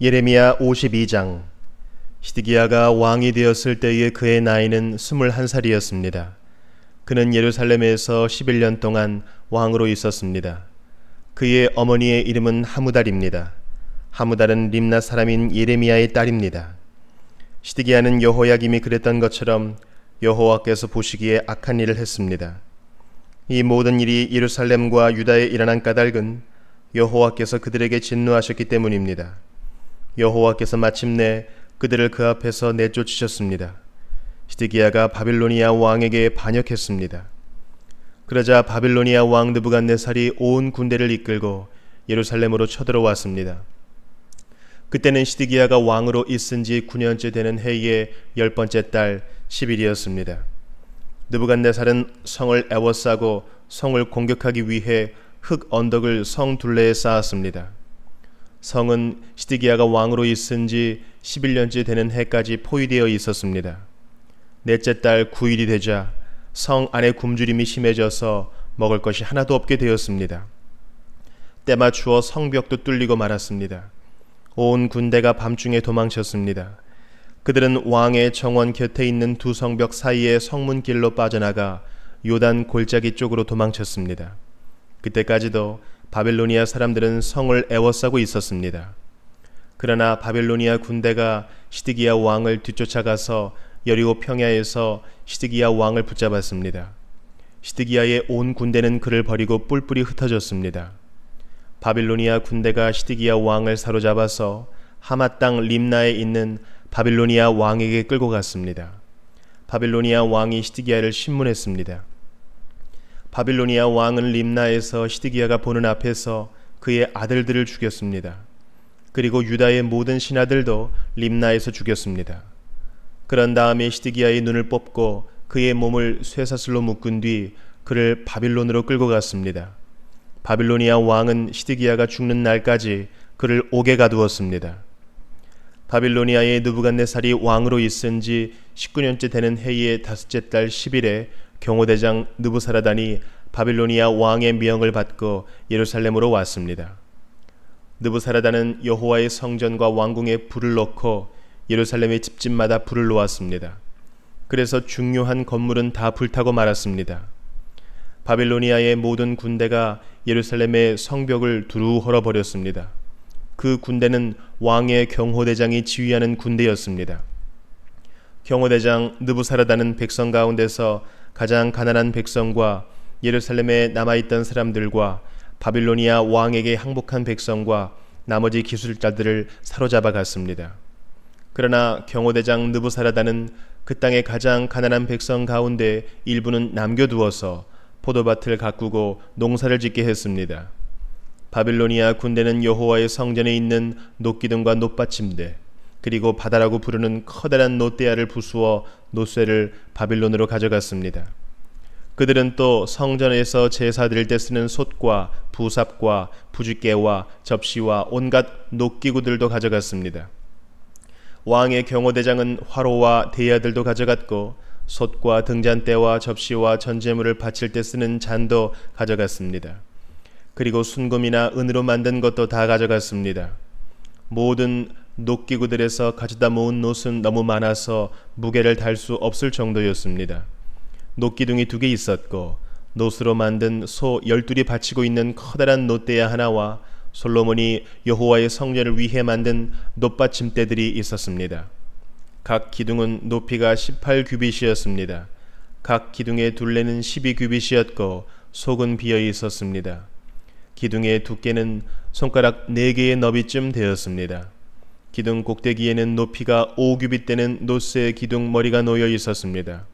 예레미야 52장 시드기야가 왕이 되었을 때의 그의 나이는 21살이었습니다. 그는 예루살렘에서 11년 동안 왕으로 있었습니다. 그의 어머니의 이름은 하무달입니다. 하무달은 림나 사람인 예레미야의 딸입니다. 시드기야는 여호야김이 그랬던 것처럼 여호와께서 보시기에 악한 일을 했습니다. 이 모든 일이 예루살렘과 유다에 일어난 까닭은 여호와께서 그들에게 진노하셨기 때문입니다. 여호와께서 마침내 그들을 그 앞에서 내쫓으셨습니다. 시드기야가 바빌로니아 왕에게 반역했습니다. 그러자 바빌로니아 왕 느부갓네살이 온 군대를 이끌고 예루살렘으로 쳐들어왔습니다. 그때는 시드기야가 왕으로 있은 지 9년째 되는 해의 열 번째 달 10일이었습니다. 느부갓네살은 성을 애워싸고 성을 공격하기 위해 흙 언덕을 성 둘레에 쌓았습니다. 성은 시드기야가 왕으로 있은 지 11년째 되는 해까지 포위되어 있었습니다. 넷째 달 9일이 되자 성 안에 굶주림이 심해져서 먹을 것이 하나도 없게 되었습니다. 때마추어 성벽도 뚫리고 말았습니다. 온 군대가 밤중에 도망쳤습니다. 그들은 왕의 정원 곁에 있는 두 성벽 사이의 성문 길로 빠져나가 요단 골짜기 쪽으로 도망쳤습니다. 그때까지도 바벨로니아 사람들은 성을 애워싸고 있었습니다. 그러나 바벨로니아 군대가 시드기야 왕을 뒤쫓아가서 여리고 평야에서 시드기야 왕을 붙잡았습니다. 시드기야의 온 군대는 그를 버리고 뿔뿔이 흩어졌습니다. 바빌로니아 군대가 시드기야 왕을 사로잡아서 하마 땅 림나에 있는 바빌로니아 왕에게 끌고 갔습니다. 바빌로니아 왕이 시드기야를 신문했습니다. 바빌로니아 왕은 림나에서 시드기아가 보는 앞에서 그의 아들들을 죽였습니다. 그리고 유다의 모든 신하들도 림나에서 죽였습니다. 그런 다음에 시드기아의 눈을 뽑고 그의 몸을 쇠사슬로 묶은 뒤 그를 바빌론으로 끌고 갔습니다. 바빌로니아 왕은 시드기아가 죽는 날까지 그를 옥에 가두었습니다. 바빌로니아의 누부갓네살이 왕으로 있은 지 19년째 되는 해의 다섯째 달 10일에 경호대장 느부사라단이 바빌로니아 왕의 명을 받고 예루살렘으로 왔습니다. 느부사라단은 여호와의 성전과 왕궁에 불을 넣고 예루살렘의 집집마다 불을 놓았습니다. 그래서 중요한 건물은 다 불타고 말았습니다. 바빌로니아의 모든 군대가 예루살렘의 성벽을 두루 헐어버렸습니다. 그 군대는 왕의 경호대장이 지휘하는 군대였습니다. 경호대장 느부사라다는 백성 가운데서 가장 가난한 백성과 예루살렘에 남아있던 사람들과 바빌로니아 왕에게 항복한 백성과 나머지 기술자들을 사로잡아 갔습니다. 그러나 경호대장 느부사라다는 그 땅의 가장 가난한 백성 가운데 일부는 남겨두어서 포도밭을 가꾸고 농사를 짓게 했습니다. 바빌로니아 군대는 여호와의 성전에 있는 녹기둥과 높받침대, 그리고 바다라고 부르는 커다란 노데아를 부수어 노쇠를 바빌론으로 가져갔습니다. 그들은 또 성전에서 제사 드릴 때 쓰는 솥과 부삽과 부직개와 접시와 온갖 녹기구들도 가져갔습니다. 왕의 경호대장은 화로와 대야들도 가져갔고 솥과 등잔대와 접시와 전제물을 바칠 때 쓰는 잔도 가져갔습니다. 그리고 순금이나 은으로 만든 것도 다 가져갔습니다. 모든 녹기구들에서 가져다 모은 옷은 너무 많아서 무게를 달 수 없을 정도였습니다. 녹기둥이 두 개 있었고 노으로 만든 소 열둘이 받치고 있는 커다란 놋대야 하나와 솔로몬이 여호와의 성전을 위해 만든 놋받침대들이 있었습니다. 각 기둥은 높이가 18규빗이었습니다. 각 기둥의 둘레는 12규빗이었고 속은 비어 있었습니다. 기둥의 두께는 손가락 4개의 너비쯤 되었습니다. 기둥 꼭대기에는 높이가 5규빗 되는 노스의 기둥머리가 놓여 있었습니다.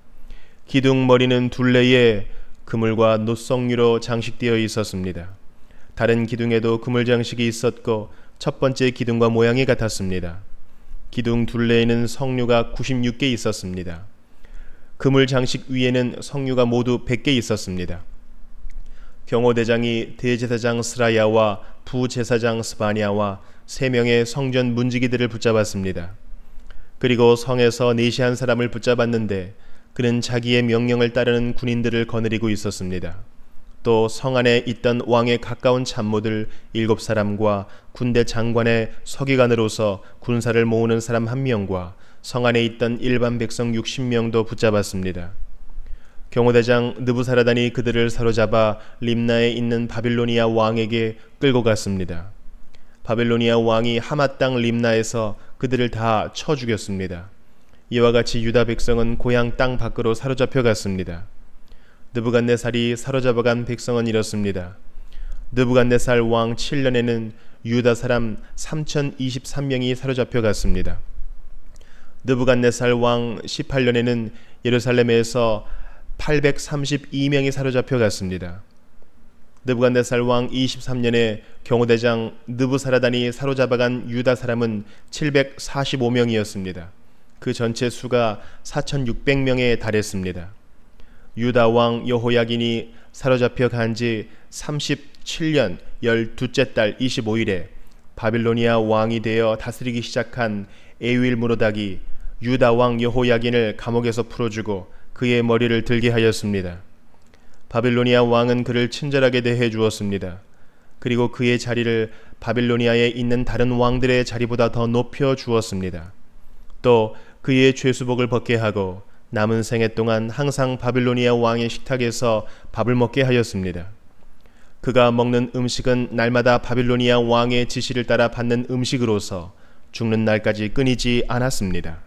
기둥머리는 둘레에 그물과 노성류로 장식되어 있었습니다. 다른 기둥에도 그물 장식이 있었고 첫 번째 기둥과 모양이 같았습니다. 기둥 둘레에는 성류가 96개 있었습니다. 그물 장식 위에는 성류가 모두 100개 있었습니다. 경호대장이 대제사장 스라야와 부제사장 스바냐와 세 명의 성전 문지기들을 붙잡았습니다. 그리고 성에서 내시한 사람을 붙잡았는데 그는 자기의 명령을 따르는 군인들을 거느리고 있었습니다. 또 성 안에 있던 왕에 가까운 참모들 일곱 사람과 군대 장관의 서기관으로서 군사를 모으는 사람 한 명과 성 안에 있던 일반 백성 60명도 붙잡았습니다. 경호대장 느부사라단이 그들을 사로잡아 림나에 있는 바빌로니아 왕에게 끌고 갔습니다. 바벨로니아 왕이 하마 땅 림나에서 그들을 다 쳐 죽였습니다. 이와 같이 유다 백성은 고향 땅 밖으로 사로잡혀 갔습니다. 느부갓네살이 사로잡아간 백성은 이렇습니다. 느부갓네살 왕 7년에는 유다 사람 3023명이 사로잡혀 갔습니다. 느부갓네살 왕 18년에는 예루살렘에서 832명이 사로잡혀 갔습니다. 느부갓네살 왕 23년에 경호대장 느부사라단이 사로잡아간 유다 사람은 745명이었습니다. 그 전체 수가 4,600명에 달했습니다. 유다 왕 여호야긴이 사로잡혀 간 지 37년 12째 달 25일에 바빌로니아 왕이 되어 다스리기 시작한 에윌 무로닥이 유다 왕 여호야긴을 감옥에서 풀어주고 그의 머리를 들게 하였습니다. 바빌로니아 왕은 그를 친절하게 대해 주었습니다. 그리고 그의 자리를 바빌로니아에 있는 다른 왕들의 자리보다 더 높여 주었습니다. 또 그의 죄수복을 벗게 하고 남은 생애 동안 항상 바빌로니아 왕의 식탁에서 밥을 먹게 하였습니다. 그가 먹는 음식은 날마다 바빌로니아 왕의 지시를 따라 받는 음식으로서 죽는 날까지 끊이지 않았습니다.